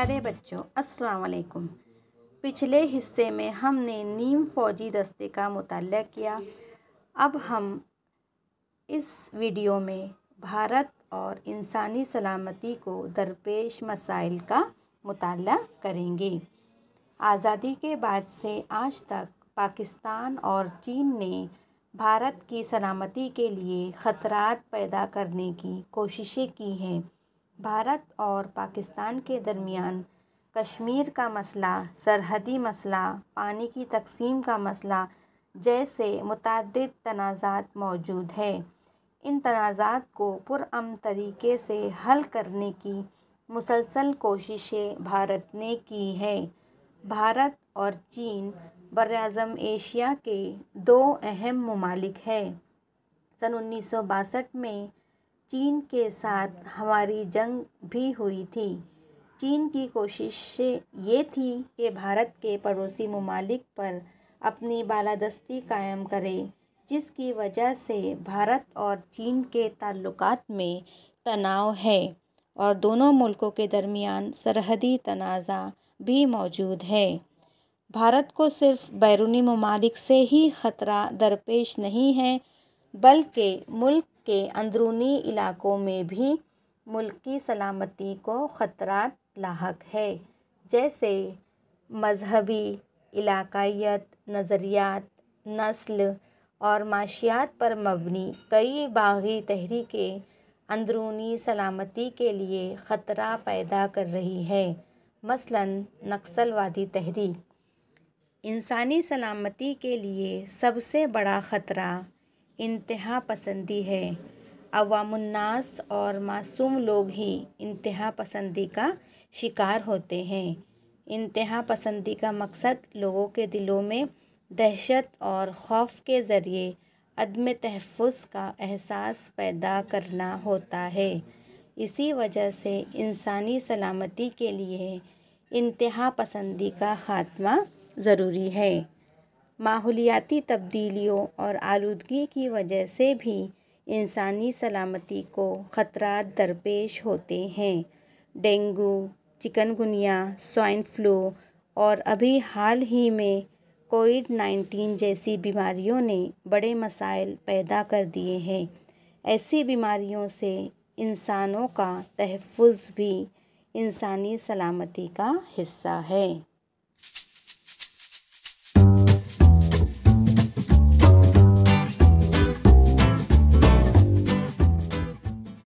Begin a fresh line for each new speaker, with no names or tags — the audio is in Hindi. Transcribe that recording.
प्यारे बच्चों अस्सलाम वालेकुम पिछले हिस्से में हमने नीम फौजी दस्ते का मुताल किया अब हम इस वीडियो में भारत और इंसानी सलामती को दरपेश मसाइल का मुताल करेंगे आज़ादी के बाद से आज तक पाकिस्तान और चीन ने भारत की सलामती के लिए ख़तरा पैदा करने की कोशिशें की हैं भारत और पाकिस्तान के दरमियान कश्मीर का मसला सरहदी मसला पानी की तकसीम का मसला जैसे मुतद तनाज़ात मौजूद है इन तनाज़ात को पुरम तरीके से हल करने की मुसलसल कोशिशें भारत ने की है भारत और चीन बरअज़म एशिया के दो अहम ममालिक हैं सन उन्नीस में चीन के साथ हमारी जंग भी हुई थी चीन की कोशिश ये थी कि भारत के पड़ोसी ममालिक पर अपनी बालादस्ती कायम करे जिसकी वजह से भारत और चीन के ताल्लुकात में तनाव है और दोनों मुल्कों के दरमियान सरहदी तनाज़ा भी मौजूद है भारत को सिर्फ बैरूनी ममालिक से ही ख़तरा दरपेश नहीं है बल्कि मुल्क के अंदरूनी इलाकों में भी मुल्क की सलामती को ख़तरा लाक है जैसे मजहबी इलाकाइत नज़रियात नस्ल और माशियात पर मबनी कई बागी तहरीकें अंदरूनी सलामती के लिए ख़तरा पैदा कर रही है मसलन नक्सलवादी तहरीक इंसानी सलामती के लिए सबसे बड़ा ख़तरा इंतहा पसंदी है अवामनास और मासूम लोग ही इंतहा पसंदी का शिकार होते हैं इंतहा पसंदी का मकसद लोगों के दिलों में दहशत और खौफ के ज़रिए अदम तहफ़ का एहसास पैदा करना होता है इसी वजह से इंसानी सलामती के लिए इंतहा पसंदी का ख़ात्मा ज़रूरी है माहौलियाती तब्दीलियों और आलूदगी की वजह से भी इंसानी सलामती को ख़तरा दरपेश होते हैं डेंगू चिकनगुनिया स्वाइन फ्लू और अभी हाल ही में कोविड नाइन्टीन जैसी बीमारियों ने बड़े मसाइल पैदा कर दिए हैं ऐसी बीमारियों से इंसानों का तहफ़ भी इंसानी सलामती का हिस्सा है